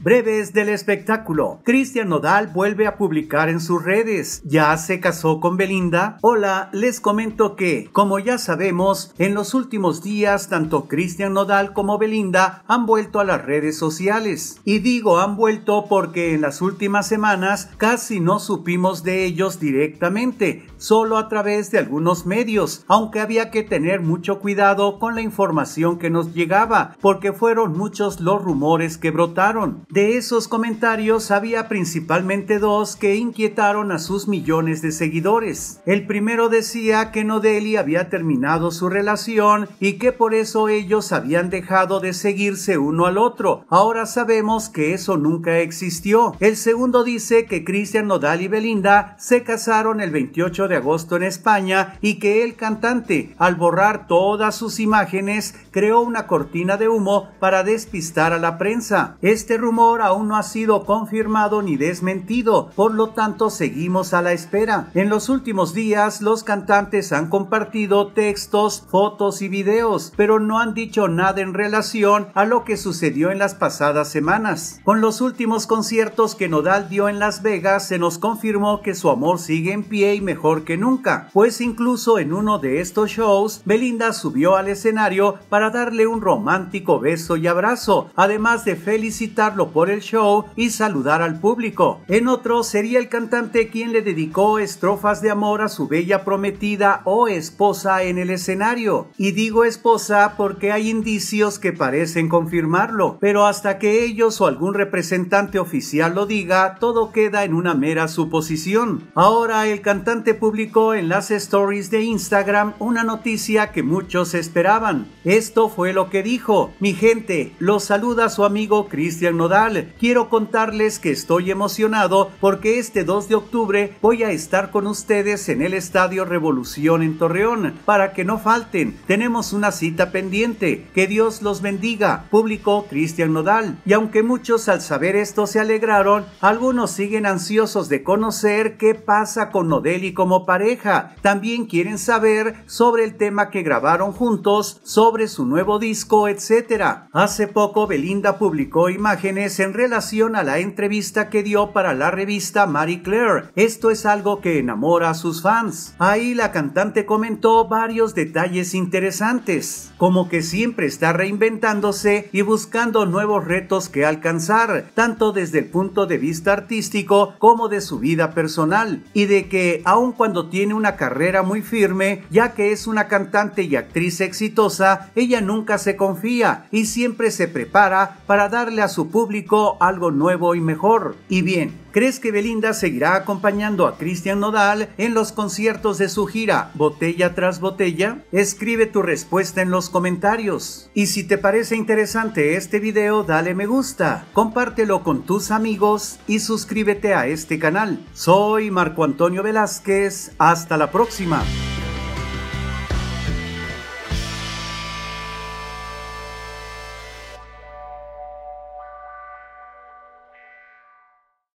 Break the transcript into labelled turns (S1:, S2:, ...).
S1: Breves del espectáculo. Cristian Nodal vuelve a publicar en sus redes. Ya se casó con Belinda. Hola, les comento que, como ya sabemos, en los últimos días tanto Cristian Nodal como Belinda han vuelto a las redes sociales. Y digo han vuelto porque en las últimas semanas casi no supimos de ellos directamente, solo a través de algunos medios, aunque había que tener mucho cuidado con la información que nos llegaba, porque fueron muchos los rumores que brotaron. De esos comentarios había principalmente dos que inquietaron a sus millones de seguidores. El primero decía que Nodelli había terminado su relación y que por eso ellos habían dejado de seguirse uno al otro. Ahora sabemos que eso nunca existió. El segundo dice que Cristian Nodal y Belinda se casaron el 28 de agosto en España y que el cantante, al borrar todas sus imágenes, creó una cortina de humo para despistar a la prensa. Este rumor aún no ha sido confirmado ni desmentido, por lo tanto seguimos a la espera. En los últimos días los cantantes han compartido textos, fotos y videos, pero no han dicho nada en relación a lo que sucedió en las pasadas semanas. Con los últimos conciertos que Nodal dio en Las Vegas se nos confirmó que su amor sigue en pie y mejor que nunca, pues incluso en uno de estos shows Belinda subió al escenario para darle un romántico beso y abrazo, además de felicitarlo por el show y saludar al público. En otro sería el cantante quien le dedicó estrofas de amor a su bella prometida o esposa en el escenario. Y digo esposa porque hay indicios que parecen confirmarlo, pero hasta que ellos o algún representante oficial lo diga, todo queda en una mera suposición. Ahora el cantante publicó en las stories de Instagram una noticia que muchos esperaban. Esto fue lo que dijo. Mi gente, los saluda su amigo Cristian Nodal Quiero contarles que estoy emocionado porque este 2 de octubre voy a estar con ustedes en el Estadio Revolución en Torreón. Para que no falten, tenemos una cita pendiente. Que Dios los bendiga, publicó Cristian Nodal. Y aunque muchos al saber esto se alegraron, algunos siguen ansiosos de conocer qué pasa con Nodal y como pareja. También quieren saber sobre el tema que grabaron juntos, sobre su nuevo disco, etc. Hace poco Belinda publicó imágenes en relación a la entrevista que dio para la revista Marie Claire. Esto es algo que enamora a sus fans. Ahí la cantante comentó varios detalles interesantes, como que siempre está reinventándose y buscando nuevos retos que alcanzar, tanto desde el punto de vista artístico como de su vida personal, y de que aun cuando tiene una carrera muy firme, ya que es una cantante y actriz exitosa, ella nunca se confía y siempre se prepara para darle a su público algo nuevo y mejor. Y bien, ¿crees que Belinda seguirá acompañando a Cristian Nodal en los conciertos de su gira Botella tras Botella? Escribe tu respuesta en los comentarios. Y si te parece interesante este video, dale me gusta, compártelo con tus amigos y suscríbete a este canal. Soy Marco Antonio Velázquez, hasta la próxima.